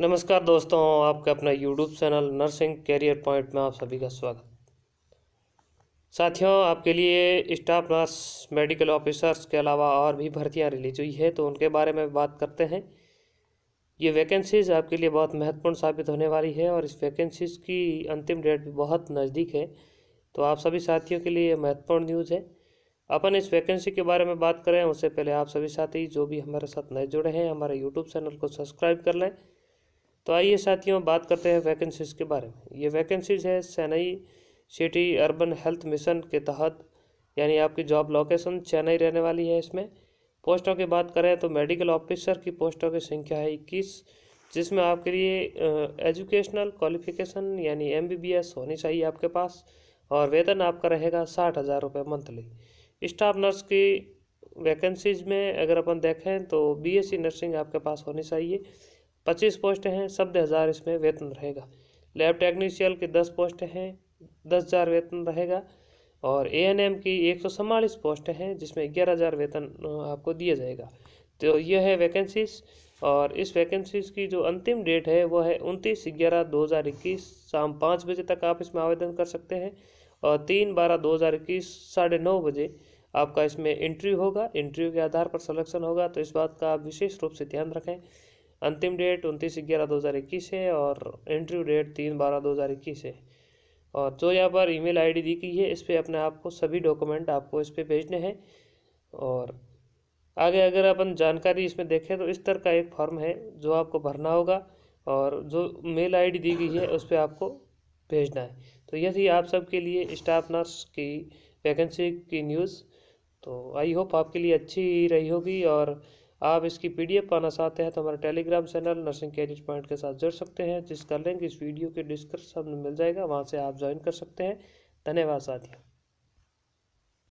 नमस्कार दोस्तों आपका अपना YouTube channel nursing career point में आप सभी का स्वागत साथियों आपके लिए स्टाफ नर्स मेडिकल ऑफिसर्स के अलावा और भी भर्तियां रिलीज हुई है तो उनके बारे में बात करते हैं ये वैकेंसीज़ आपके लिए बहुत महत्वपूर्ण साबित होने वाली है और इस वैकेंसीज़ की अंतिम डेट भी बहुत नज़दीक है तो आप सभी साथियों के लिए महत्वपूर्ण न्यूज़ है अपन इस वैकेंसी के बारे में बात करें उससे पहले आप सभी साथी जो भी हमारे साथ नए जुड़े हैं हमारे यूट्यूब चैनल को सब्सक्राइब कर लें तो आइए साथियों बात करते हैं वैकेंसीज़ के बारे में ये वैकेंसीज़ है Chennai city urban health mission के तहत यानी आपकी जॉब लोकेशन चेन्नई रहने वाली है इसमें पोस्टों की बात करें तो मेडिकल ऑफिसर की पोस्टों की संख्या है इक्कीस जिसमें आपके लिए एजुकेशनल क्वालिफिकेशन यानी एम होनी चाहिए आपके पास और वेतन आपका रहेगा साठ हज़ार रुपये मंथली स्टाफ नर्स की वैकेंसीज़ में अगर अपन देखें तो बीएससी नर्सिंग e आपके पास होनी चाहिए पच्चीस पोस्ट हैं शब्द हज़ार इसमें वेतन रहेगा लैब टेक्नीशियल के दस पोस्ट हैं दस हज़ार वेतन रहेगा और ए एन एम की एक सौ सम्मालीस पोस्ट हैं जिसमें ग्यारह हज़ार वेतन आपको दिया जाएगा तो यह है वैकेंसीज और इस वैकेंसीज की जो अंतिम डेट है वह है उनतीस ग्यारह दो हज़ार इक्कीस शाम पाँच बजे तक आप इसमें आवेदन कर सकते हैं और तीन बारह दो हज़ार इक्कीस साढ़े नौ बजे आपका इसमें इंटरव्यू होगा इंटरव्यू के आधार पर सलेक्शन होगा तो इस बात का आप विशेष रूप से ध्यान रखें अंतिम डेट उनतीस ग्यारह दो हज़ार इक्कीस है और इंटरव्यू डेट तीन बारह दो हज़ार इक्कीस है और जो यहाँ पर ईमेल आईडी दी गई है इस पर अपने आपको सभी डॉक्यूमेंट आपको इस पर भेजने हैं और आगे अगर अपन जानकारी इसमें देखें तो इस तरह का एक फॉर्म है जो आपको भरना होगा और जो मेल डी दी गई है उस पर आपको भेजना है तो यह थी आप सबके लिए स्टाफ नर्स की वैकेंसी की न्यूज़ तो आई होप आपके लिए अच्छी रही होगी और आप इसकी पीडीएफ पाना चाहते हैं तो हमारे Telegram channel nursing career point के साथ जुड़ सकते हैं जिसका लिंक इस वीडियो के डिस्क्रिप्शन में मिल जाएगा वहाँ से आप ज्वाइन कर सकते हैं धन्यवाद साथियों